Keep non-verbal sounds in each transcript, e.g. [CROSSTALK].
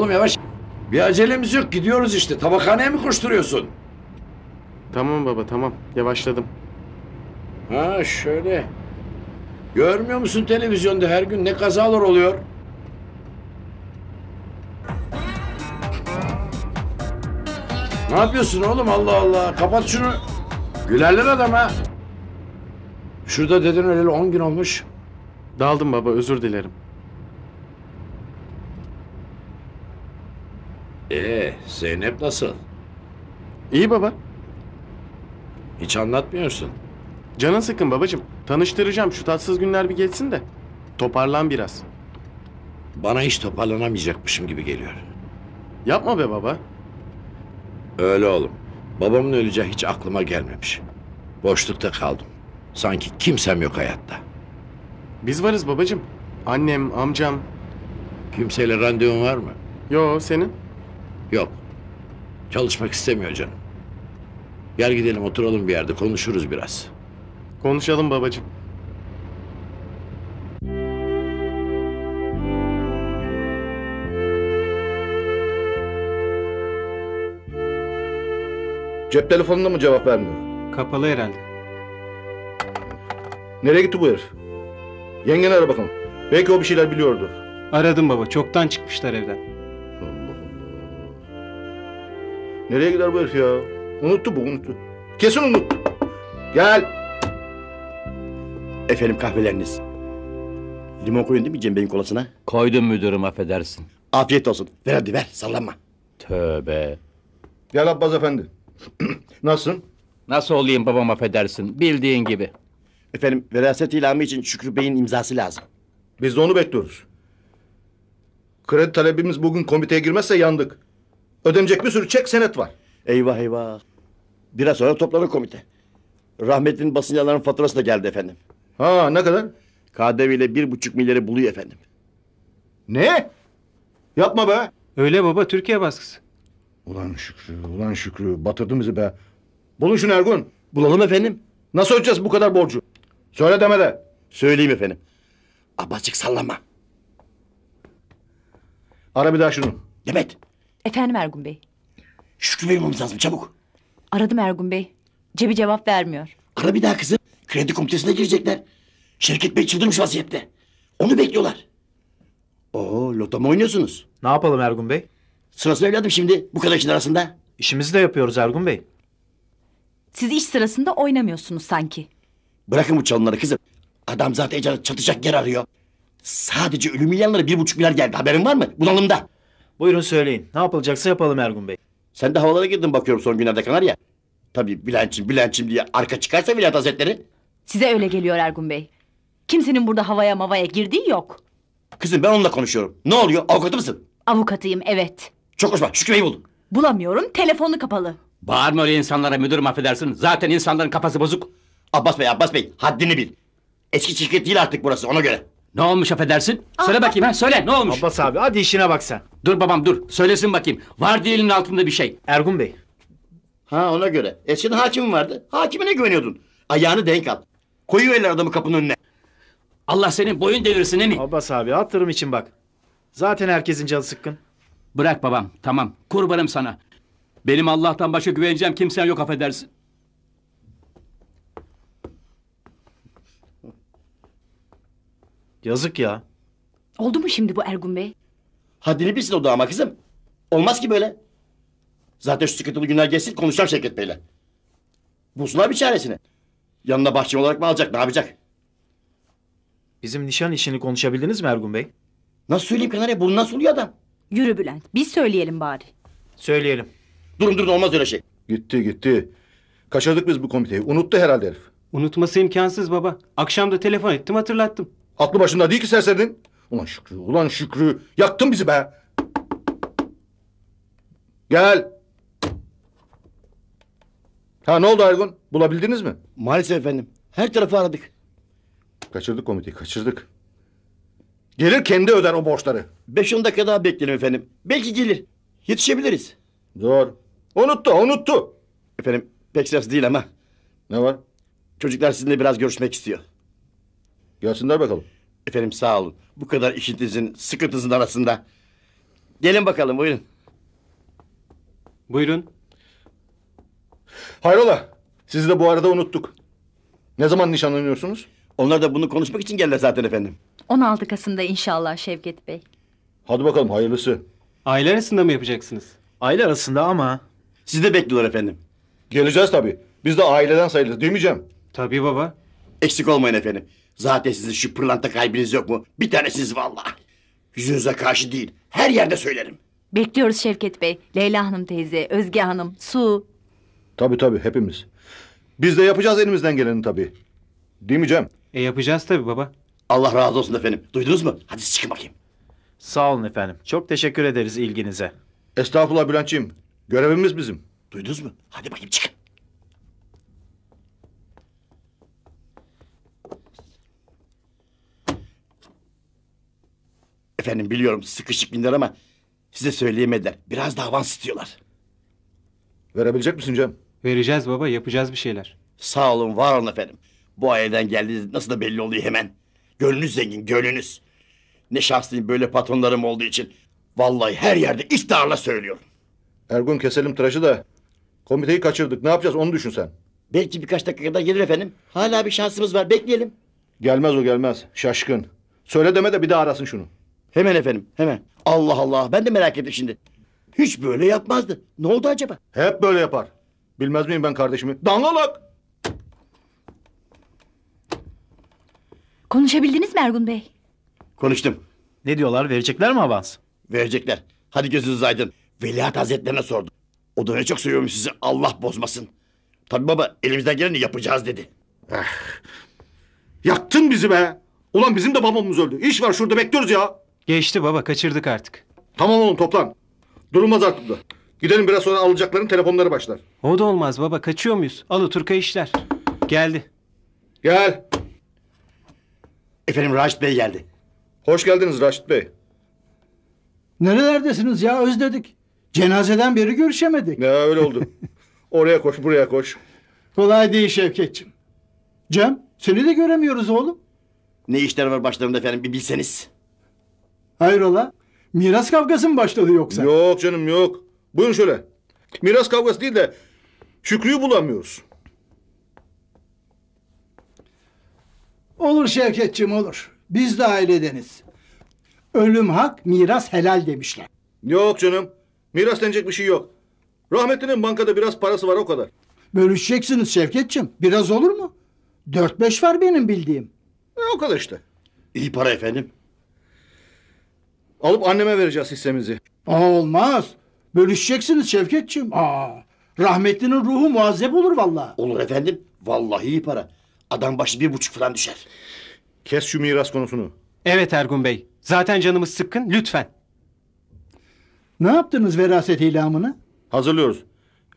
Oğlum yavaş. Bir acelemiz yok gidiyoruz işte. Tabakhaneye mi koşturuyorsun? Tamam baba tamam. Yavaşladım. Ha şöyle. Görmüyor musun televizyonda her gün ne kazalar oluyor? Ne yapıyorsun oğlum Allah Allah. Kapat şunu. Gülerler adam ha. Şurada deden öleli 10 gün olmuş. Daldım baba özür dilerim. Ee, Zeynep nasıl? İyi baba. Hiç anlatmıyorsun. Canın sıkın babacığım. Tanıştıracağım şu tatsız günler bir geçsin de. Toparlan biraz. Bana hiç toparlanamayacakmışım gibi geliyor. Yapma be baba. Öyle oğlum. Babamın öleceği hiç aklıma gelmemiş. Boşlukta kaldım. Sanki kimsem yok hayatta. Biz varız babacığım. Annem, amcam. Kimseyle randevun var mı? Yo senin? Yok. Çalışmak istemiyor canım. Gel gidelim oturalım bir yerde konuşuruz biraz. Konuşalım babacığım. Cep telefonunda mı cevap vermiyor? Kapalı herhalde. Nereye gitti bu herif? Yengeni ara bakalım. Belki o bir şeyler biliyordur. Aradım baba çoktan çıkmışlar evden. Nereye gider bu herif ya? Unuttu bu, unuttu. Kesin unuttu. Gel. Efendim kahveleriniz. Limon koyun değil mi Cem Bey'in kolasına? Koydum müdürüm affedersin. Afiyet olsun. Ver hadi ver sallanma. Tövbe. Gel Abbas efendi. [CLEARS THROAT] Nasılsın? Nasıl olayım babam affedersin. Bildiğin gibi. Efendim veraset ilamı için Şükrü Bey'in imzası lazım. Biz de onu bekliyoruz. Kredi talebimiz bugün komiteye girmezse yandık. Ödenecek bir sürü çek senet var. Eyvah eyvah. Biraz sonra toplanır komite. Rahmetlinin basın faturası da geldi efendim. Ha ne kadar? KDV ile bir buçuk milyarı buluyor efendim. Ne? Yapma be. Öyle baba Türkiye baskısı. Ulan Şükrü, ulan Şükrü batırdın bizi be. Bulun şunu Ergun. Bulalım efendim. Nasıl ödeyeceğiz bu kadar borcu? Söyle deme de. Söyleyeyim efendim. Abacık sallama. Ara bir daha şunu. Demet. Efendim Ergun Bey. Şükrü Bey bulmamız lazım çabuk. Aradım Ergun Bey. Cebi cevap vermiyor. Ara bir daha kızım. Kredi komitesine girecekler. Şirket Bey çıldırmış vaziyette. Onu bekliyorlar. Oo loto mu oynuyorsunuz? Ne yapalım Ergun Bey? Sırası evladım şimdi bu kadar işin arasında. İşimizi de yapıyoruz Ergun Bey. Siz iş sırasında oynamıyorsunuz sanki. Bırakın bu çalınları kızım. Adam zaten Ece çatacak yer arıyor. Sadece ölüm milyarlara bir buçuk milyar geldi. Haberin var mı? Bunalımda. Buyurun söyleyin. Ne yapılacaksa yapalım Ergun Bey. Sen de havalara girdin bakıyorum son günlerde Kanarya. Tabii Bülent'çim Bülent'çim diye arka çıkarsa Bülent Hazretleri. Size öyle geliyor Ergun Bey. Kimsenin burada havaya mavaya girdiği yok. Kızım ben onunla konuşuyorum. Ne oluyor avukatı mısın? Avukatıyım evet. Çok hoşuma Şükrü Bey'i buldum. Bulamıyorum telefonu kapalı. Bağırma öyle insanlara müdürüm affedersin. Zaten insanların kafası bozuk. Abbas Bey Abbas Bey haddini bil. Eski şirket değil artık burası ona göre. Ne olmuş affedersin? Söyle bakayım ha söyle ne olmuş? Abbas abi hadi işine bak sen. Dur babam dur söylesin bakayım. Var diye altında bir şey. Ergun Bey. Ha ona göre. Eskiden hakim vardı. Hakimine güveniyordun. Ayağını denk al. Koyuverler adamı kapının önüne. Allah senin boyun devirsin mi? Abbas abi hatırım için bak. Zaten herkesin canı sıkkın. Bırak babam tamam kurbanım sana. Benim Allah'tan başka güveneceğim kimsen yok affedersin. Yazık ya. Oldu mu şimdi bu Ergun Bey? Haddini bilsin o da ama kızım. Olmaz ki böyle. Zaten şu sıkıntılı günler geçsin konuşacağım Şevket Bey'le. Bulsunlar bir çaresini. Yanına bahçe olarak mı alacak ne yapacak? Bizim nişan işini konuşabildiniz mi Ergun Bey? Nasıl söyleyeyim Kanarya nasıl suluyor adam. Yürü Bülent. Biz söyleyelim bari. Söyleyelim. Durun durun olmaz öyle şey. Gitti gitti. Kaçırdık biz bu komiteyi. Unuttu herhalde herif. Unutması imkansız baba. Akşam da telefon ettim hatırlattım. Aklı başında değil ki serserinin. Ulan Şükrü, ulan Şükrü. Yaktın bizi be. Gel. Ha ne oldu Ergun? Bulabildiniz mi? Maalesef efendim. Her tarafı aradık. Kaçırdık komiteyi, kaçırdık. Gelir kendi öder o borçları. Beş on dakika daha bekleyelim efendim. Belki gelir. Yetişebiliriz. Doğru. Unuttu, unuttu. Efendim pek sırası değil ama. Ne var? Çocuklar sizinle biraz görüşmek istiyor. Gelsinler bakalım. Efendim sağ olun. Bu kadar işinizin, sıkıntınızın arasında. Gelin bakalım buyurun. Buyurun. Hayrola? Sizi de bu arada unuttuk. Ne zaman nişanlanıyorsunuz? Onlar da bunu konuşmak için geldiler zaten efendim. 16 Kasım'da inşallah Şevket Bey. Hadi bakalım hayırlısı. Aile arasında mı yapacaksınız? Aile arasında ama. Sizi de bekliyorlar efendim. Geleceğiz tabii. Biz de aileden sayılırız değil mi Cem? Tabii baba. Eksik olmayın efendim. Zaten sizin şu pırlanta kalbiniz yok mu? Bir tanesiniz vallahi. Yüzünüze karşı değil. Her yerde söylerim. Bekliyoruz Şevket Bey. Leyla Hanım teyze, Özge Hanım, Su. Tabii tabii hepimiz. Biz de yapacağız elimizden geleni tabii. Değil mi Cem? E yapacağız tabii baba. Allah razı olsun efendim. Duydunuz mu? Hadi çıkın bakayım. Sağ olun efendim. Çok teşekkür ederiz ilginize. Estağfurullah Bülent'ciğim. Görevimiz bizim. Duydunuz mu? Hadi bakayım çıkın. Efendim biliyorum sıkışık binler ama size söyleyemediler. Biraz daha avans istiyorlar. Verebilecek misin canım Vereceğiz baba yapacağız bir şeyler. Sağ olun var olun efendim. Bu aileden geldiğiniz nasıl da belli oluyor hemen. Gönlünüz zengin gönlünüz. Ne şanslıyım böyle patronlarım olduğu için. Vallahi her yerde iftiharla söylüyorum. Ergun keselim tıraşı da komiteyi kaçırdık ne yapacağız onu düşün sen. Belki birkaç dakikada gelir efendim. Hala bir şansımız var bekleyelim. Gelmez o gelmez şaşkın. Söyle deme de bir daha arasın şunu. Hemen efendim hemen. Allah Allah ben de merak ettim şimdi. Hiç böyle yapmazdı. Ne oldu acaba? Hep böyle yapar. Bilmez miyim ben kardeşimi? Dangalak! Konuşabildiniz mi Ergun Bey? Konuştum. Ne diyorlar verecekler mi avans? Verecekler. Hadi gözünüz aydın. Veliaht Hazretlerine sordum. O da ne çok seviyormuş sizi Allah bozmasın. Tabi baba elimizden geleni yapacağız dedi. Eh, yaktın bizi be. Ulan bizim de babamız öldü. İş var şurada bekliyoruz ya. Geçti baba kaçırdık artık. Tamam oğlum toplan. Durulmaz artık da. Gidelim biraz sonra alacakların telefonları başlar. O da olmaz baba kaçıyor muyuz? Alı Turka işler. Geldi. Gel. Efendim Raşit Bey geldi. Hoş geldiniz Raşit Bey. Nerelerdesiniz ya özledik. Cenazeden beri görüşemedik. Ne öyle oldu. [LAUGHS] Oraya koş buraya koş. Kolay değil Şevketciğim. Cem seni de göremiyoruz oğlum. Ne işler var başlarında efendim bir bilseniz. Hayrola? Miras kavgası mı başladı yoksa? Yok canım yok. Buyurun şöyle. Miras kavgası değil de Şükrü'yü bulamıyoruz. Olur Şevketçim olur. Biz de ailedeniz. Ölüm hak, miras helal demişler. Yok canım. Miras denecek bir şey yok. Rahmetlinin bankada biraz parası var o kadar. Bölüşeceksiniz Şevketçim. Biraz olur mu? Dört beş var benim bildiğim. E, o kadar işte. İyi para efendim. Alıp anneme vereceğiz hissemizi. Aa, olmaz. Bölüşeceksiniz Şevketçiğim. Aa, rahmetlinin ruhu muazzeb olur valla. Olur efendim. Vallahi iyi para. Adam başı bir buçuk falan düşer. Kes şu miras konusunu. Evet Ergun Bey. Zaten canımız sıkkın. Lütfen. Ne yaptınız veraset ilamını? Hazırlıyoruz.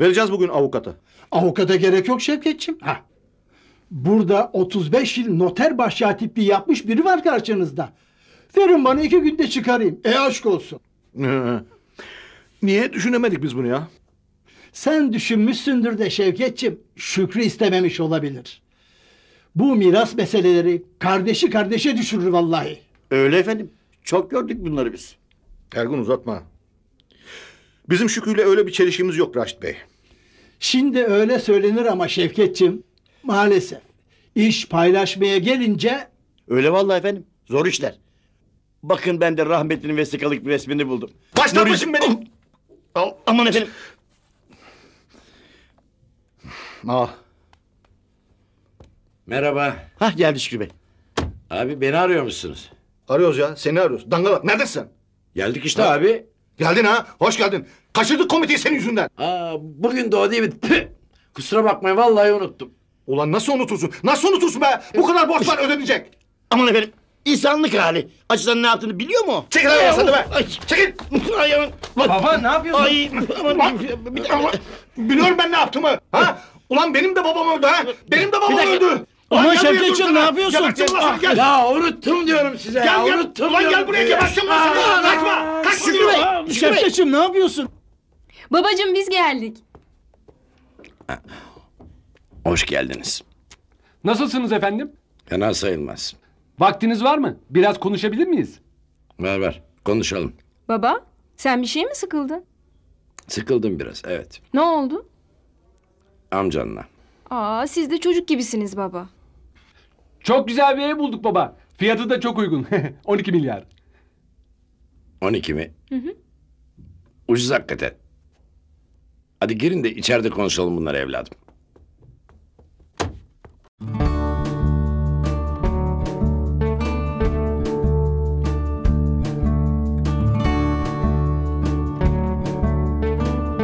Vereceğiz bugün avukata. Avukata gerek yok Şevketçiğim. Ha. Burada 35 yıl noter başkatipliği yapmış biri var karşınızda. Verin bana iki günde çıkarayım. E aşk olsun. Ee, niye düşünemedik biz bunu ya? Sen düşünmüşsündür de Şevketçim. Şükrü istememiş olabilir. Bu miras meseleleri kardeşi kardeşe düşürür vallahi. Öyle efendim. Çok gördük bunları biz. Ergun uzatma. Bizim Şükrü'yle öyle bir çelişimiz yok Raşit Bey. Şimdi öyle söylenir ama Şevketçim maalesef iş paylaşmaya gelince Öyle vallahi efendim. Zor işler. Bakın ben de rahmetlinin vesikalık bir resmini buldum. Başlamışım Nuri... beni. Oh! Al, aman efendim. Al. Ah. Merhaba. Hah geldi Şükrü Bey. Abi beni arıyor musunuz? Arıyoruz ya seni arıyoruz. Dangalak neredesin Geldik işte ha. abi. Geldin ha hoş geldin. Kaçırdık komiteyi senin yüzünden. Aa, bugün de o değil mi? Tüh. Kusura bakmayın vallahi unuttum. Ulan nasıl unutursun? Nasıl unutursun be? Bu kadar borçlar ödenecek. Aman efendim. İnsanlık hali. Açıdan ne yaptığını biliyor mu? Çekil lan Ay, sana be. Ay. Çekil. Ay, aman. Baba ne yapıyorsun? Ay, aman. Bir dakika. biliyorum ben ne yaptığımı. Ha? Ulan benim de babam öldü ha. Benim de babam öldü. Ulan Şevketciğim ne yapıyorsun? Geberteceğim lan seni gel. Ya unuttum diyorum size gel, ya. Gel. Unuttum Ulan gel buraya geberteceğim lan seni. Kaçma. Kaçma. Şükrü Bey. Şevketciğim ne yapıyorsun? Babacığım biz geldik. Hoş geldiniz. Nasılsınız efendim? Fena sayılmaz. Vaktiniz var mı? Biraz konuşabilir miyiz? Ver ver konuşalım. Baba sen bir şey mi sıkıldın? Sıkıldım biraz evet. Ne oldu? Amcanla. Aa siz de çocuk gibisiniz baba. Çok güzel bir ev bulduk baba. Fiyatı da çok uygun. 12 [LAUGHS] milyar. 12 mi? Hı hı. Ucuz hakikaten. Hadi girin de içeride konuşalım bunları evladım.